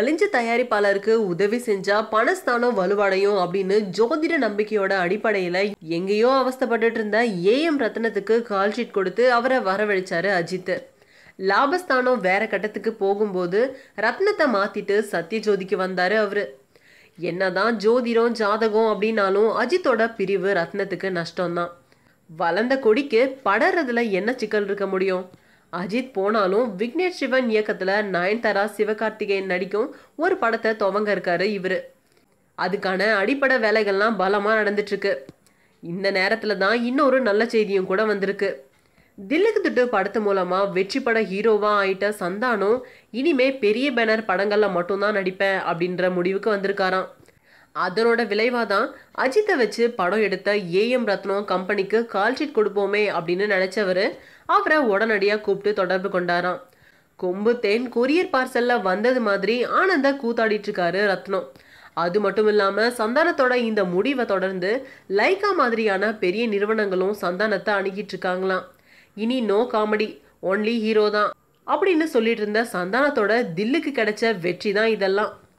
நலிஞ்ச தயாரிப்பாளருக்கு உதவி செஞ்சா பணஸ்தானம் வலுவடையும் அப்படின்னு ஜோதிட நம்பிக்கையோட அடிப்படையில எங்கேயோ அவஸ்தப்பட்டு இருந்த ஏ எம் ரத்னத்துக்கு கால் ஷீட் கொடுத்து அவரை வரவழைச்சாரு அஜித் லாபஸ்தானம் வேற கட்டத்துக்கு போகும்போது ரத்னத்தை மாத்திட்டு சத்யஜோதிக்கு வந்தாரு அவரு என்னதான் ஜோதிடம் ஜாதகம் அப்படின்னாலும் அஜித்தோட பிரிவு ரத்னத்துக்கு நஷ்டம்தான் வளர்ந்த கொடிக்கு படறதுல என்ன சிக்கல் இருக்க முடியும் அஜித் போனாலும் விக்னேஷ் சிவன் இயக்கத்தில் நயன்தாரா சிவகார்த்திகேயன் நடிக்கும் ஒரு படத்தை துவங்க இருக்காரு இவர் அதுக்கான அடிப்படை வேலைகள்லாம் பலமாக நடந்துட்டுருக்கு இந்த நேரத்தில் தான் இன்னொரு நல்ல செய்தியும் கூட வந்திருக்கு தில்லுக்கு திட்டு படத்து மூலமாக வெற்றி பட ஹீரோவாக ஆயிட்ட சந்தானம் இனிமே பெரிய பேனர் படங்களில் மட்டும்தான் நடிப்பேன் அப்படின்ற முடிவுக்கு வந்திருக்காராம் அதனோட விளைவாக தான் அஜித்தை வச்சு படம் எடுத்த ஏஎம் ரத்னம் கம்பெனிக்கு கால்ஷீட் கொடுப்போமே அப்படின்னு நினச்சவர் அவரை உடனடியாக கூப்பிட்டு தொடர்பு கொண்டாராம் கொம்பு தேன் கொரியர் பார்சலில் வந்தது மாதிரி ஆனந்தா கூத்தாடிட்டுருக்காரு ரத்னம் அது மட்டும் இல்லாமல் சந்தானத்தோட இந்த முடிவை தொடர்ந்து லைக்கா மாதிரியான பெரிய நிறுவனங்களும் சந்தானத்தை அணுகிட்டு இருக்காங்களாம் இனி நோ காமெடி ஒன்லி ஹீரோ தான் அப்படின்னு சொல்லிட்டு இருந்த சந்தானத்தோட தில்லுக்கு கிடைச்ச வெற்றி தான் இதெல்லாம்